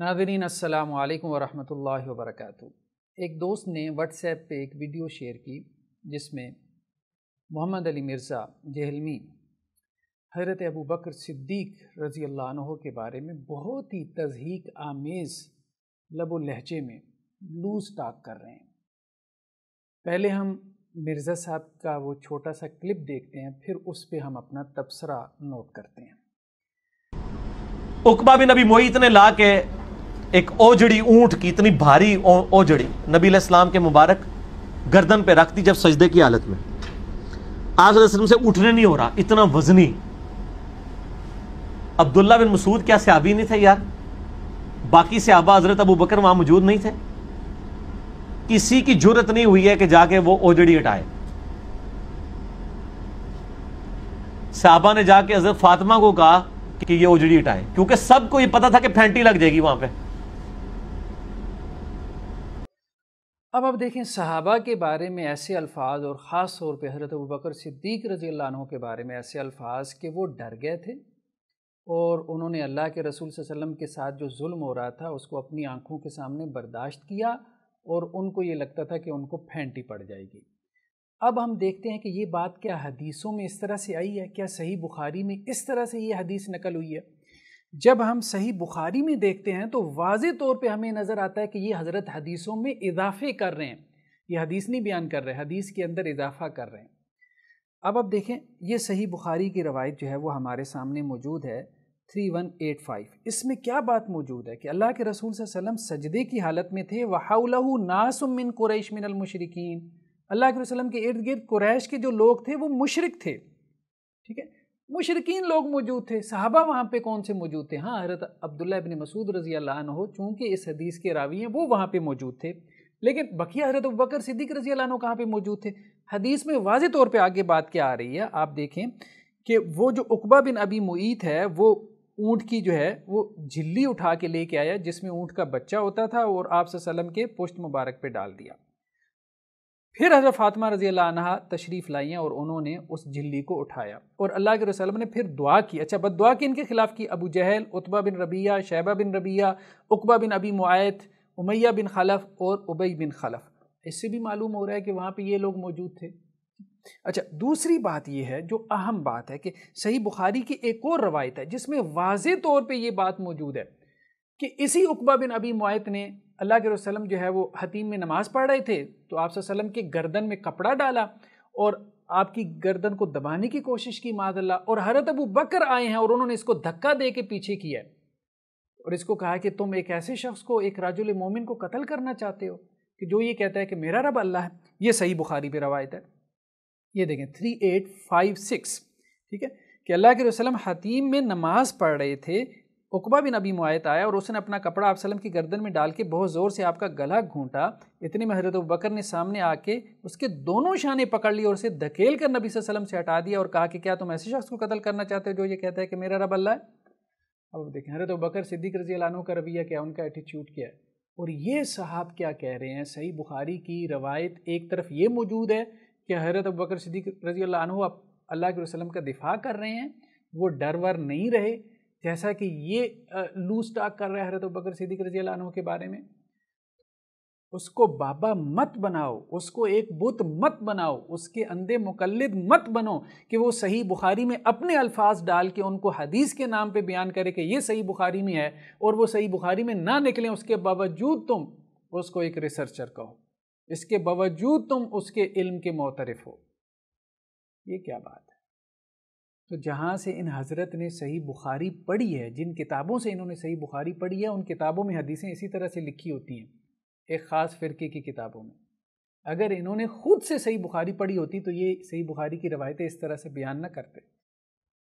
नाजरीन अस्सलाम वालेकुम वरहमतुल्लाहि एक दोस्त ने व्हाट्सएप पे एक वीडियो शेयर की जिसमें मोहम्मद अली मिर्ज़ा जहलमी हज़रत अबू बकर सिद्दीक रज़ी अल्लाह के बारे में बहुत ही तजहीक आमेज़ लबो लहजे में लूज टाक कर रहे हैं पहले हम मिर्ज़ा साहब का वो छोटा सा क्लिप देखते हैं फिर उस पर हम अपना तबसरा नोट करते हैं उकबा बिन अभी मोहित ने ला के एक ओजड़ी ऊंट की इतनी भारी ओजड़ी नबी इस्लाम के मुबारक गर्दन पे रख जब सजदे की हालत में आज से उठने नहीं हो रहा इतना वजनी अब्दुल्ला बिन मसूद क्या सयाबी नहीं थे यार बाकी सयाबा हजरत अबू बकर वहां मौजूद नहीं थे किसी की जरूरत नहीं हुई है कि जाके वो ओजड़ी हटाए साहबा ने जाके हजरत फातिमा को कहा कि ये ओजड़ी हटाए क्योंकि सबको ये पता था कि फैंटी लग जाएगी वहां पर अब आप देखें सहाबा के बारे में ऐसे अल्फाज और ख़ास तौर पर हज़रत बकर सिद्दीक रज़ी अल्लाह के बारे में ऐसे अल्फाज के वो डर गए थे और उन्होंने अल्लाह के रसूल वसम के साथ जो जुल्म हो रहा था उसको अपनी आँखों के सामने बर्दाश्त किया और उनको ये लगता था कि उनको फेंटी पड़ जाएगी अब हम देखते हैं कि ये बात क्या हदीसों में इस तरह से आई है क्या सही बुखारी में इस तरह से ये हदीस नकल हुई है जब हम सही बुखारी में देखते हैं तो वाज तौर पे हमें नज़र आता है कि ये हज़रत हदीसों में इजाफे कर रहे हैं ये हदीस नहीं बयान कर रहे हदीस के अंदर इजाफा कर रहे हैं अब अब देखें ये सही बुखारी की रवायत जो है वो हमारे सामने मौजूद है 3185 इसमें क्या बात मौजूद है कि अल्लाह के रसूल वसल्लम सजदे की हालत में थे वाह नासमिन कुरैश मिनल अल्लाह के वसल्लम के इर्द गिर्द कुरैश के जो लोग थे वो मुशरक थे ठीक है मुशरकिन लोग मौजूद थे साहबा वहाँ पे कौन से मौजूद थे हाँ हरत अब्दुल्ला इबन मसूद रजी अल्लाह हो चूँकि इस हदीस के रावी हैं वो वहाँ पे मौजूद थे लेकिन बकिया हरत बकर सिद्दीक रजी अल्लाह कहाँ पे मौजूद थे हदीस में वाज तौर पर आगे बात क्या आ रही है आप देखें कि वो जो उकबा बिन अबी मुईत है वो ऊँट की जो है वो झिल्ली उठा के लेके आया जिसमें ऊँट का बच्चा होता था और आप वसलम के पुष्ट मुबारक पर डाल दिया फिर हज़रत फ़ातिमा रज़ी अल्लाह तशरीफ़ लाई हैं और उन्होंने उस झिल्ली को उठाया और अल्लाह के रसलम ने फिर दुआ की अच्छा बद दुआ की इनके खिलाफ की अबू जहल उतबा बिन रबिया शहबा बिन रबिया उकबा बिन अबी मुआत उमैया बिन खलफ और उबई बिन खलफ इससे भी मालूम हो रहा है कि वहाँ पर ये लोग मौजूद थे अच्छा दूसरी बात यह है जो अहम बात है कि सही बुखारी की एक और रवायत है जिसमें वाज तौर पर यह बात मौजूद है कि इसी उकबा बिन अबी मुआत ने अल्लाह के रसलम जो है वो हतीम में नमाज़ पढ़ रहे थे तो आप के गर्दन में कपड़ा डाला और आपकी गर्दन को दबाने की कोशिश की मादल्ला और हरत अबू बकर आए हैं और उन्होंने इसको धक्का दे के पीछे किया और इसको कहा कि तुम एक ऐसे शख्स को एक राजुल मोमिन को कत्ल करना चाहते हो कि जो ये कहता है कि मेरा रब अल्लाह है ये सही बुखारी पर रवायत है ये देखें थ्री एट फाइव सिक्स ठीक है कि अल्लाह के वसलम हतीम में नमाज़ पढ़ रहे थे उकबा बिन अबी मुआत आया और उसने अपना कपड़ा सलम की गर्दन में डाल के बहुत ज़ोर से आपका गला घूंटा इतने में हजरत बकर ने सामने आके उसके दोनों शाने पकड़ लिए और उसे धकेल कर नबी वसलम से हटा दिया और कहा कि क्या तुम ऐसे शख्स को कत्ल करना चाहते हो जो ये कहता है कि मेरा रब अल्लाह है अब देखें हजरत बकर सिद्दीक रजी अलानों का रवैया क्या उनका एटीट्यूड क्या है और ये साहब क्या कह रहे हैं सही बुखारी की रवायत एक तरफ ये मौजूद है कि हजरत बकर सिद्दीक रजी अल्लाह के वसलम का दिफा कर रहे हैं वो डर वर नहीं रहे जैसा कि ये लूज टाक कर रहा है तो बकर सिद्दीक रजी लानों के बारे में उसको बाबा मत बनाओ उसको एक बुत मत बनाओ उसके अंधे मुकलद मत बनो कि वो सही बुखारी में अपने अल्फाज डाल के उनको हदीस के नाम पे बयान करे कि ये सही बुखारी में है और वो सही बुखारी में ना निकलें उसके बावजूद तुम उसको एक रिसर्चर कहो इसके बावजूद तुम उसके इल्म के मोतरफ हो ये क्या बात है तो जहाँ से इन हज़रत ने सही बुखारी पढ़ी है जिन किताबों से इन्होंने सही बुखारी पढ़ी है उन किताबों में हदीसें इसी तरह से लिखी होती हैं एक ख़ास फ़िरके की किताबों में अगर इन्होंने खुद से सही बुखारी पढ़ी होती तो ये सही बुखारी की रवायतें इस तरह से बयान ना करते